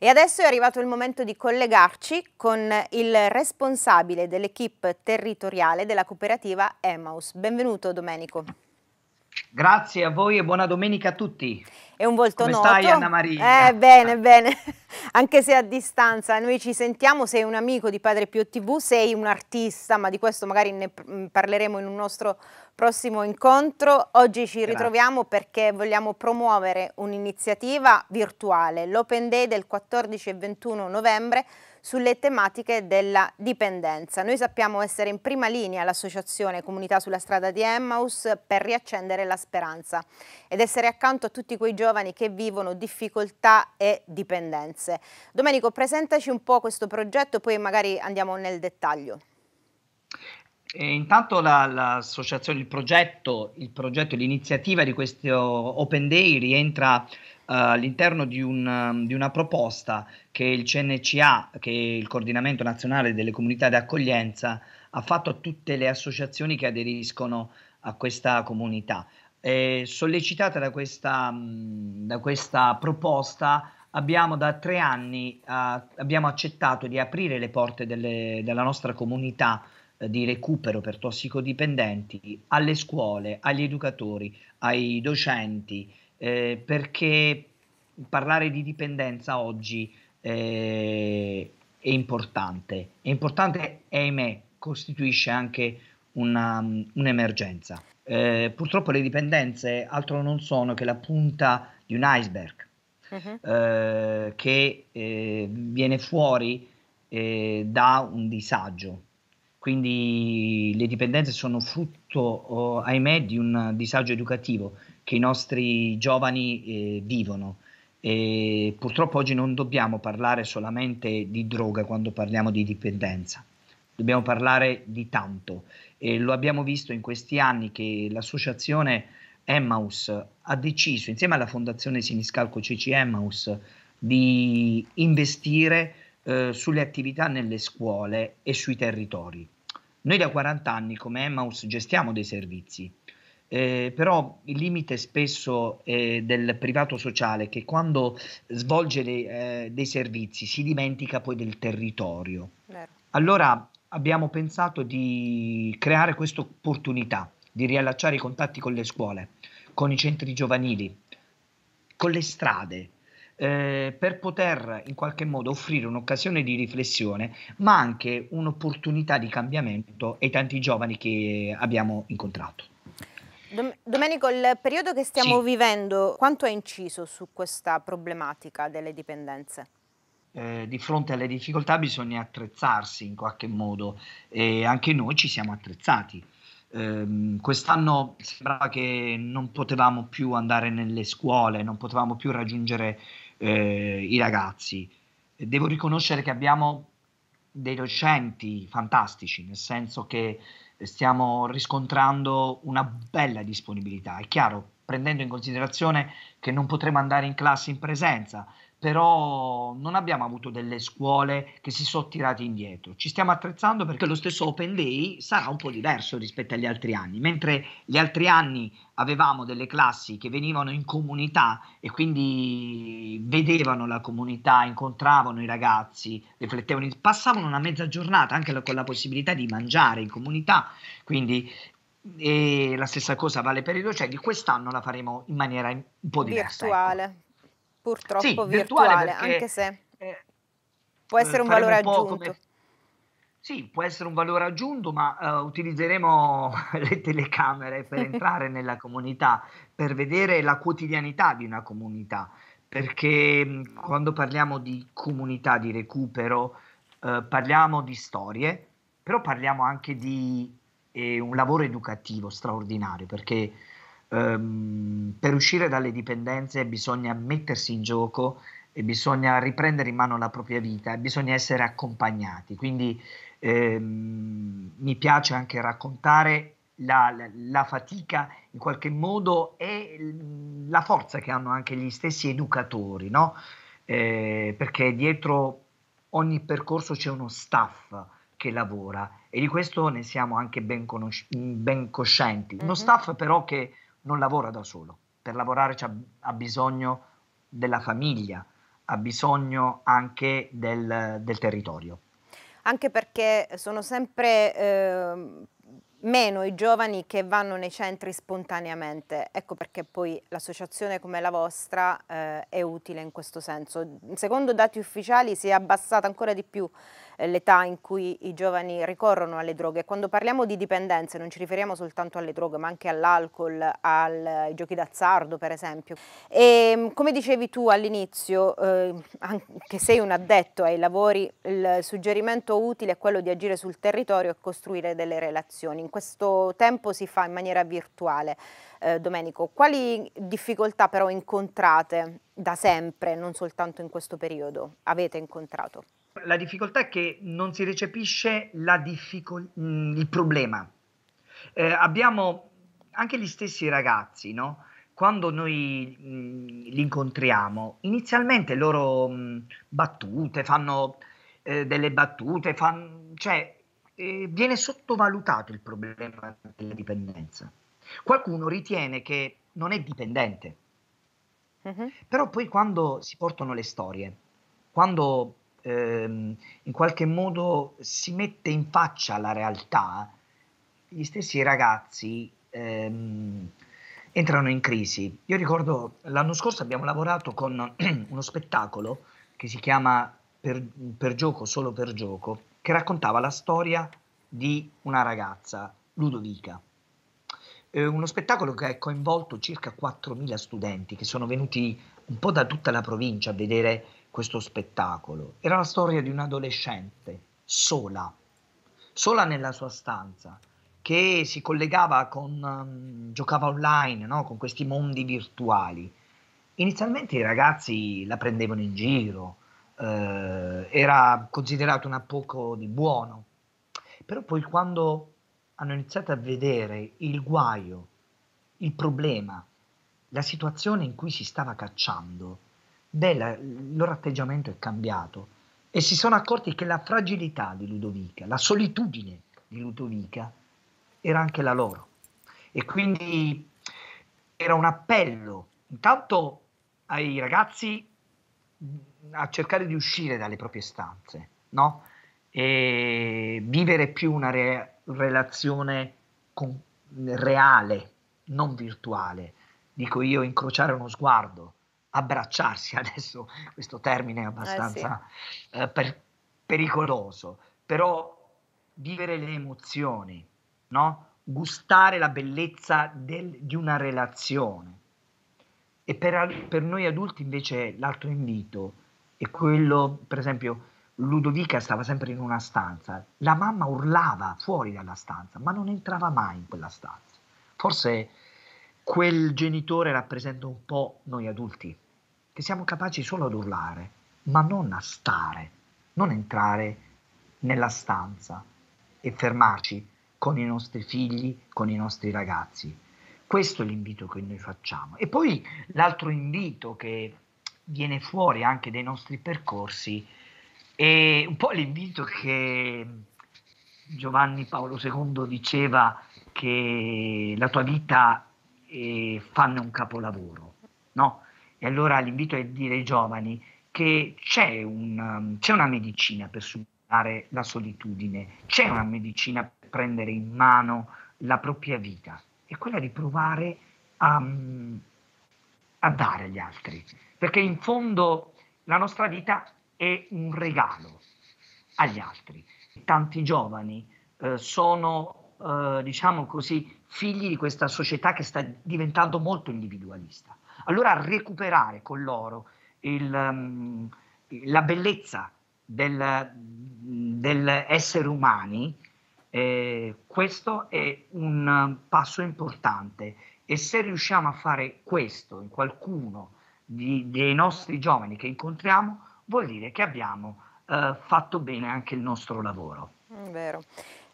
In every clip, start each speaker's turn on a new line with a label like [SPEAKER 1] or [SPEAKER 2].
[SPEAKER 1] E adesso è arrivato il momento di collegarci con il responsabile dell'equipe territoriale della cooperativa Emmaus. Benvenuto Domenico.
[SPEAKER 2] Grazie a voi e buona domenica a tutti. È un volto Come noto. stai Anna Maria? Eh,
[SPEAKER 1] bene, bene. Anche se a distanza noi ci sentiamo, sei un amico di Padre Pio TV, sei un artista, ma di questo magari ne mm, parleremo in un nostro prossimo incontro. Oggi ci ritroviamo Grazie. perché vogliamo promuovere un'iniziativa virtuale, l'Open Day del 14 e 21 novembre sulle tematiche della dipendenza. Noi sappiamo essere in prima linea l'associazione Comunità sulla strada di Emmaus per riaccendere la speranza ed essere accanto a tutti quei giovani che vivono difficoltà e dipendenze. Domenico, presentaci un po' questo progetto, poi magari andiamo nel dettaglio.
[SPEAKER 2] E intanto l'associazione, la, il, il progetto, l'iniziativa di questo Open Day rientra eh, all'interno di, un, um, di, una proposta che il CNCA, che è il Coordinamento Nazionale delle Comunità di Accoglienza, ha fatto a tutte le associazioni che aderiscono a questa comunità. E sollecitata da questa, um, da questa proposta, abbiamo da tre anni eh, abbiamo accettato di aprire le porte delle, della nostra comunità eh, di recupero per tossicodipendenti alle scuole, agli educatori, ai docenti, eh, perché parlare di dipendenza oggi eh, è importante, è importante e ahimè costituisce anche una, mm, un'emergenza. Eh, purtroppo le dipendenze altro non sono che la punta di un iceberg uh-huh. che eh, viene fuori eh, da un disagio, quindi le dipendenze sono frutto, oh, ahimè, di un disagio educativo che i nostri giovani eh, vivono. E purtroppo oggi non dobbiamo parlare solamente di droga quando parliamo di dipendenza, dobbiamo parlare di tanto e lo abbiamo visto in questi anni che l'associazione Emmaus ha deciso insieme alla fondazione Siniscalco CC Emmaus di investire eh, sulle attività nelle scuole e sui territori. Noi da 40 anni come Emmaus gestiamo dei servizi, eh, però il limite spesso eh, del privato sociale che quando svolge le, eh, dei servizi si dimentica poi del territorio. Vero. Allora abbiamo pensato di creare questa opportunità di riallacciare i contatti con le scuole, con i centri giovanili, con le strade, eh, per poter in qualche modo offrire un'occasione di riflessione, ma anche un'opportunità di cambiamento ai tanti giovani che abbiamo incontrato.
[SPEAKER 1] Dom Domenico, il periodo che stiamo sì. vivendo, quanto ha inciso su questa problematica delle dipendenze?
[SPEAKER 2] Eh, di fronte alle difficoltà bisogna attrezzarsi in qualche modo e anche noi ci siamo attrezzati. Eh, quest'anno sembrava che non potevamo più andare nelle scuole, non potevamo più raggiungere eh, i ragazzi. Devo riconoscere che abbiamo dei docenti fantastici, nel senso che stiamo riscontrando una bella disponibilità. È chiaro, prendendo in considerazione che non potremo andare in classe in presenza, però non abbiamo avuto delle scuole che si sono tirate indietro. Ci stiamo attrezzando perché lo stesso Open Day sarà un po' diverso rispetto agli altri anni. Mentre gli altri anni avevamo delle classi che venivano in comunità e quindi vedevano la comunità, incontravano i ragazzi, riflettevano, passavano una mezza giornata anche con la possibilità di mangiare in comunità, quindi e la stessa cosa vale per i docenti, quest'anno la faremo in maniera un po' diversa.
[SPEAKER 1] Virtuale. Ecco purtroppo sì, virtuale, virtuale perché, anche se eh, può essere un eh, valore un aggiunto. Come...
[SPEAKER 2] Sì, può essere un valore aggiunto, ma uh, utilizzeremo le telecamere per entrare nella comunità, per vedere la quotidianità di una comunità, perché mm, quando parliamo di comunità di recupero uh, parliamo di storie, però parliamo anche di eh, un lavoro educativo straordinario, perché ehm, per uscire dalle dipendenze bisogna mettersi in gioco e bisogna riprendere in mano la propria vita, bisogna essere accompagnati. Quindi ehm, mi piace anche raccontare la, la, la, fatica in qualche modo e la forza che hanno anche gli stessi educatori, no? eh, perché dietro ogni percorso c'è uno staff che lavora e di questo ne siamo anche ben, conosci- ben coscienti. Uno mm-hmm. staff però che non lavora da solo, per lavorare ha, bisogno della famiglia, ha bisogno anche del, del territorio.
[SPEAKER 1] Anche perché sono sempre eh, meno i giovani che vanno nei centri spontaneamente, ecco perché poi l'associazione come la vostra eh, è utile in questo senso. Secondo dati ufficiali si è abbassata ancora di più eh, l'età in cui i giovani ricorrono alle droghe. Quando parliamo di dipendenze non ci riferiamo soltanto alle droghe, ma anche all'alcol, ai giochi d'azzardo per esempio. E, ehm, come dicevi tu all'inizio, eh, anche sei un addetto ai lavori, il suggerimento utile è quello di agire sul territorio e costruire delle relazioni. In questo tempo si fa in maniera virtuale. Eh, Domenico, quali difficoltà però incontrate da sempre, non soltanto in questo periodo, avete incontrato?
[SPEAKER 2] la difficoltà è che non si recepisce difficol- mm, il problema. Eh, abbiamo anche gli stessi ragazzi, no? quando noi mh, mm, li incontriamo, inizialmente loro mh, mm, battute, fanno eh, delle battute, fanno, cioè eh, viene sottovalutato il problema della dipendenza. Qualcuno ritiene che non è dipendente, uh-huh. però poi quando si portano le storie, quando ehm, in qualche modo si mette in faccia la realtà, gli stessi ragazzi ehm, entrano in crisi. Io ricordo l'anno scorso abbiamo lavorato con uno spettacolo che si chiama per, per gioco, solo per gioco, che raccontava la storia di una ragazza, Ludovica. Eh, uno spettacolo che ha coinvolto circa 4.000 studenti che sono venuti un po' da tutta la provincia a vedere questo spettacolo. Era la storia di un'adolescente sola, sola nella sua stanza, che si collegava con, um, giocava online, no? con questi mondi virtuali. Inizialmente i ragazzi la prendevano in giro, eh, era considerato una poco di buono, però poi quando hanno iniziato a vedere il guaio, il problema, la situazione in cui si stava cacciando, della, il loro atteggiamento è cambiato e si sono accorti che la fragilità di Ludovica, la solitudine di Ludovica era anche la loro. E quindi era un appello intanto ai ragazzi a cercare di uscire dalle proprie stanze, no? E vivere più una re- relazione con, reale, non virtuale. Dico io, incrociare uno sguardo, abbracciarsi adesso, questo termine è abbastanza eh sì. eh, per, pericoloso, però vivere le emozioni, no? gustare la bellezza del, di una relazione. E per, per, noi adulti invece l'altro invito è quello, per esempio, Ludovica stava sempre in una stanza, la mamma urlava fuori dalla stanza, ma non entrava mai in quella stanza. Forse quel genitore rappresenta un po' noi adulti, che siamo capaci solo ad urlare, ma non a stare, non entrare nella stanza e fermarci con i nostri figli, con i nostri ragazzi. Questo è l'invito che noi facciamo. E poi l'altro invito che viene fuori anche dai nostri percorsi è un po' l'invito che Giovanni Paolo II diceva che la tua vita e fanno un capolavoro. No? E allora l'invito è dire ai giovani che c'è una, um, c'è una medicina per superare la solitudine, c'è una medicina per prendere in mano la propria vita, è quella di provare a, um, a dare agli altri, perché in fondo la nostra vita è un regalo agli altri. Tanti giovani eh, sono, eh, diciamo così, figli di questa società che sta diventando molto individualista. Allora recuperare con loro il, um, la bellezza del, del essere umani, eh, questo è un passo importante e se riusciamo a fare questo in qualcuno di, dei nostri giovani che incontriamo, vuol dire che abbiamo eh, fatto bene anche il nostro lavoro.
[SPEAKER 1] Vero.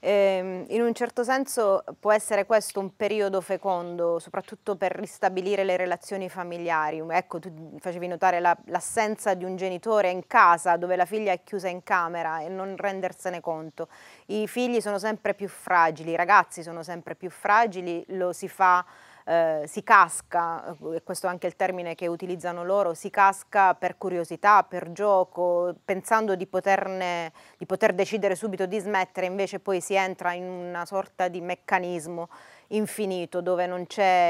[SPEAKER 1] Ehm, in un certo senso può essere questo un periodo fecondo, soprattutto per ristabilire le relazioni familiari. Ecco, tu facevi notare l'assenza di un genitore in casa dove la figlia è chiusa in camera e non rendersene conto. I figli sono sempre più fragili, i ragazzi sono sempre più fragili, lo si fa eh, si casca, e questo è anche il termine che utilizzano loro, si casca per curiosità, per gioco, pensando di, poterne, di poter decidere subito di smettere, invece poi si entra in una sorta di meccanismo infinito dove non,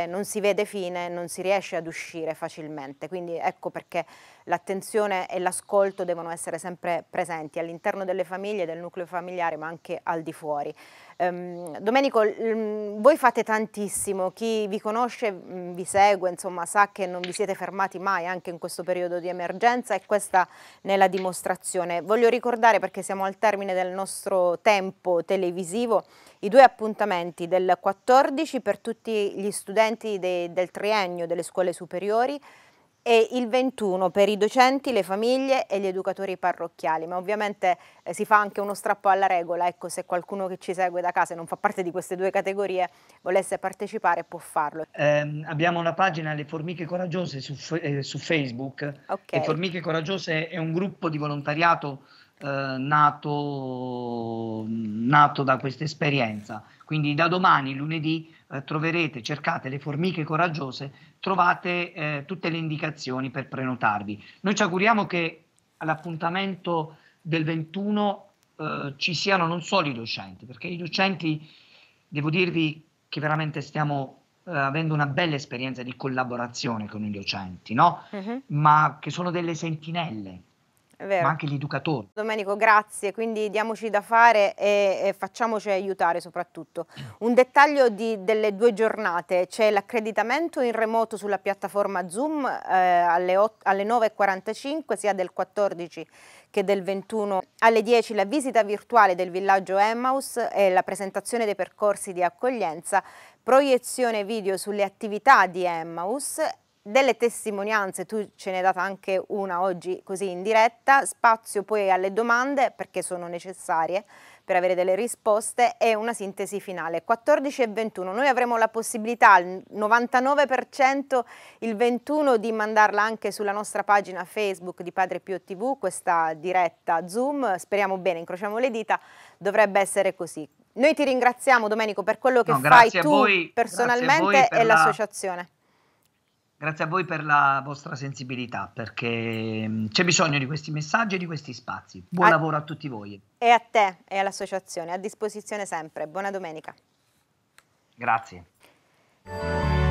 [SPEAKER 1] non, si vede fine, non si riesce ad uscire facilmente. Quindi ecco perché l'attenzione e l'ascolto devono essere sempre presenti all'interno delle famiglie, del nucleo familiare, ma anche al di fuori. Um, Domenico, um, voi fate tantissimo, chi vi conosce um, vi segue, insomma sa che non vi siete fermati mai anche in questo periodo di emergenza e questa ne è la dimostrazione. Voglio ricordare, perché siamo al termine del nostro tempo televisivo, i due appuntamenti del 14 per tutti gli studenti de del triennio delle scuole superiori e il 21 per i docenti, le famiglie e gli educatori parrocchiali, ma ovviamente eh, si fa anche uno strappo alla regola, ecco se qualcuno che ci segue da casa e non fa parte di queste due categorie volesse partecipare può farlo.
[SPEAKER 2] Eh, abbiamo la pagina Le Formiche Coraggiose su, eh, su Facebook, okay. Le Formiche Coraggiose è un gruppo di volontariato eh, nato, nato da questa esperienza, quindi da domani lunedì eh, troverete, cercate le formiche coraggiose, trovate eh, tutte le indicazioni per prenotarvi. Noi ci auguriamo che all'appuntamento del 21 eh, ci siano non solo i docenti, perché i docenti, devo dirvi che veramente stiamo eh, avendo una bella esperienza di collaborazione con i docenti, no? uh-huh. ma che sono delle sentinelle ma anche gli educatori.
[SPEAKER 1] Domenico, grazie, quindi diamoci da fare e, e facciamoci aiutare soprattutto. Un dettaglio di, delle due giornate, c'è l'accreditamento in remoto sulla piattaforma Zoom eh, alle, alle 9.45 sia del 14 che del 21. Alle 10 la visita virtuale del villaggio Emmaus e la presentazione dei percorsi di accoglienza proiezione video sulle attività di Emmaus delle testimonianze, tu ce n'è data anche una oggi così in diretta, spazio poi alle domande perché sono necessarie per avere delle risposte e una sintesi finale. 14 e 21, noi avremo la possibilità al 99% il 21 di mandarla anche sulla nostra pagina Facebook di Padre Pio TV, questa diretta Zoom, speriamo bene, incrociamo le dita, dovrebbe essere così. Noi ti ringraziamo Domenico per quello che no, fai tu voi, personalmente e l'associazione. La
[SPEAKER 2] Grazie a voi per la vostra sensibilità, perché mm, c'è bisogno di questi messaggi e di questi spazi. Buon a lavoro a tutti voi.
[SPEAKER 1] E a te e all'associazione, a disposizione sempre. Buona domenica.
[SPEAKER 2] Grazie.